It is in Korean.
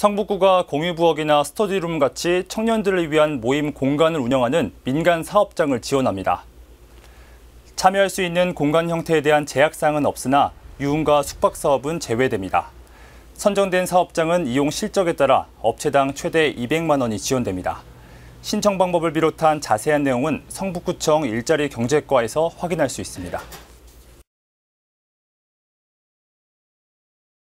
성북구가 공유부엌이나 스터디룸 같이 청년들을 위한 모임 공간을 운영하는 민간 사업장을 지원합니다. 참여할 수 있는 공간 형태에 대한 제약사항은 없으나 유흥과 숙박 사업은 제외됩니다. 선정된 사업장은 이용 실적에 따라 업체당 최대 200만 원이 지원됩니다. 신청 방법을 비롯한 자세한 내용은 성북구청 일자리 경제과에서 확인할 수 있습니다.